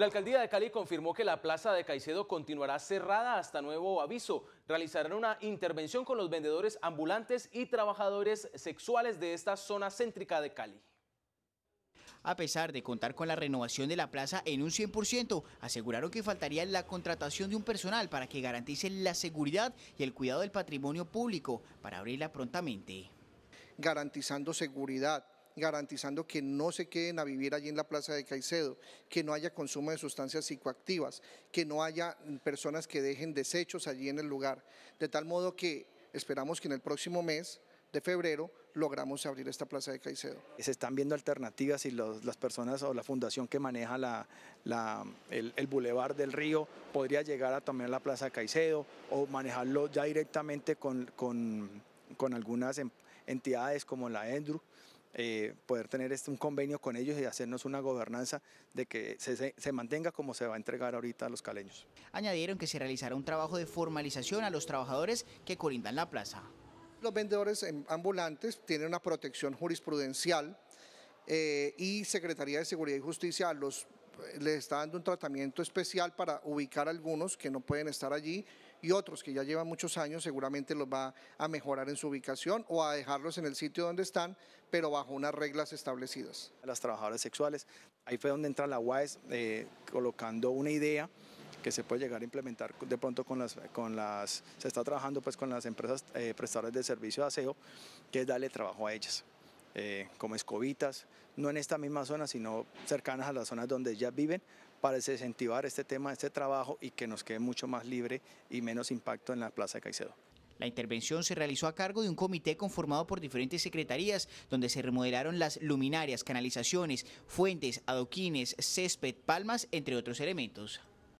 la alcaldía de Cali confirmó que la plaza de Caicedo continuará cerrada hasta nuevo aviso. Realizarán una intervención con los vendedores ambulantes y trabajadores sexuales de esta zona céntrica de Cali. A pesar de contar con la renovación de la plaza en un 100%, aseguraron que faltaría la contratación de un personal para que garantice la seguridad y el cuidado del patrimonio público para abrirla prontamente. Garantizando seguridad, garantizando que no se queden a vivir allí en la Plaza de Caicedo, que no haya consumo de sustancias psicoactivas, que no haya personas que dejen desechos allí en el lugar. De tal modo que esperamos que en el próximo mes de febrero logramos abrir esta plaza de Caicedo. Se están viendo alternativas y las personas o la fundación que maneja la, el, el bulevar del río podría llegar a tomar la plaza de Caicedo o manejarlo ya directamente con, con algunas entidades como la ENDRU eh, poder tener este, un convenio con ellos y hacernos una gobernanza de que se, se, mantenga como se va a entregar ahorita a los caleños. Añadieron que se realizará un trabajo de formalización a los trabajadores que colindan la plaza. Los vendedores em, ambulantes tienen una protección jurisprudencial eh, y Secretaría de Seguridad y Justicia los, les está dando un tratamiento especial para ubicar algunos que no pueden estar allí y otros que ya llevan muchos años seguramente los va a mejorar en su ubicación o a dejarlos en el sitio donde están, pero bajo unas reglas establecidas. Las trabajadoras sexuales, ahí fue donde entra la UAES eh, colocando una idea que se puede llegar a implementar de pronto con las, con las se está trabajando pues con las empresas eh, prestadoras de servicio de aseo, que es darle trabajo a ellas. Eh, como escobitas, no en esta misma zona, sino cercanas a las zonas donde ya viven, para incentivar este tema, este trabajo y que nos quede mucho más libre y menos impacto en la Plaza de Caicedo. La intervención se realizó a cargo de un comité conformado por diferentes secretarías, donde se remodelaron las luminarias, canalizaciones, fuentes, adoquines, césped, palmas, entre otros elementos.